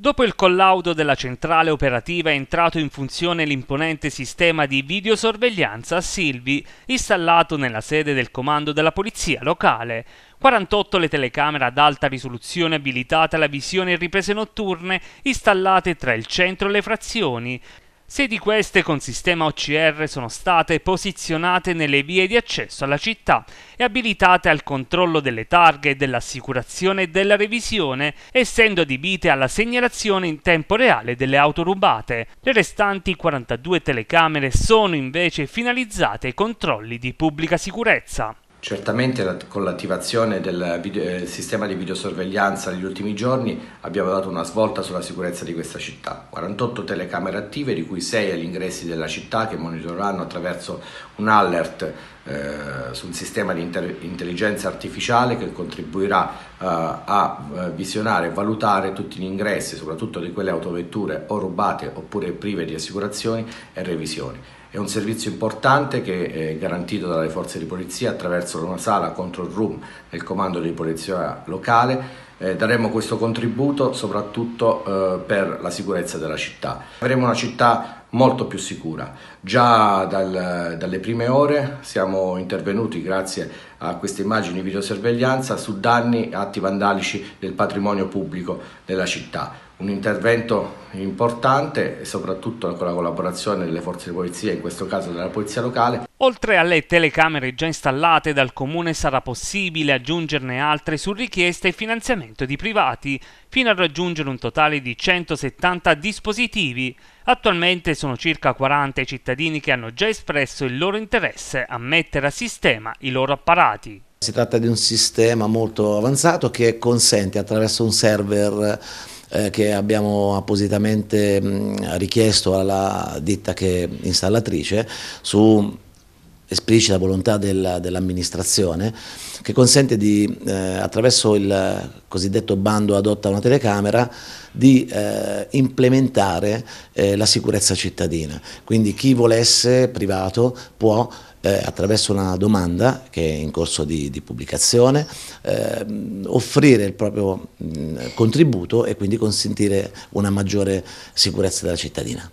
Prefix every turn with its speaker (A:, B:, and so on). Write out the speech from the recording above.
A: Dopo il collaudo della centrale operativa è entrato in funzione l'imponente sistema di videosorveglianza a Silvi, installato nella sede del comando della polizia locale. 48 le telecamere ad alta risoluzione abilitate alla visione e riprese notturne installate tra il centro e le frazioni. Sei di queste con sistema OCR sono state posizionate nelle vie di accesso alla città e abilitate al controllo delle targhe, dell'assicurazione e della revisione, essendo adibite alla segnalazione in tempo reale delle auto rubate. Le restanti 42 telecamere sono invece finalizzate ai controlli di pubblica sicurezza. Certamente
B: con l'attivazione del eh, sistema di videosorveglianza negli ultimi giorni abbiamo dato una svolta sulla sicurezza di questa città. 48 telecamere attive, di cui 6 agli ingressi della città, che monitoreranno attraverso un alert eh, su un sistema di intelligenza artificiale che contribuirà eh, a eh, visionare e valutare tutti gli ingressi, soprattutto di quelle autovetture o rubate oppure prive di assicurazioni e revisioni. È un servizio importante che è garantito dalle forze di polizia attraverso una sala control room del comando di polizia locale. Eh, daremo questo contributo soprattutto eh, per la sicurezza della città. Avremo una città molto più sicura. Già dal, dalle prime ore siamo intervenuti grazie a queste immagini di videosorveglianza su danni e atti vandalici del patrimonio pubblico della città un intervento importante e soprattutto con la collaborazione delle forze di polizia, in questo caso della polizia locale.
A: Oltre alle telecamere già installate dal comune sarà possibile aggiungerne altre su richiesta e finanziamento di privati, fino a raggiungere un totale di 170 dispositivi. Attualmente sono circa 40 i cittadini che hanno già espresso il loro interesse a mettere a sistema i loro apparati.
C: Si tratta di un sistema molto avanzato che consente attraverso un server eh, che abbiamo appositamente mm, richiesto alla ditta che, installatrice su esplicita volontà del, dell'amministrazione che consente di, eh, attraverso il cosiddetto bando adotta una telecamera, di eh, implementare eh, la sicurezza cittadina. Quindi chi volesse, privato, può eh, attraverso una domanda che è in corso di, di pubblicazione, eh, offrire il proprio mh, mm, contributo e quindi consentire una maggiore sicurezza della cittadina.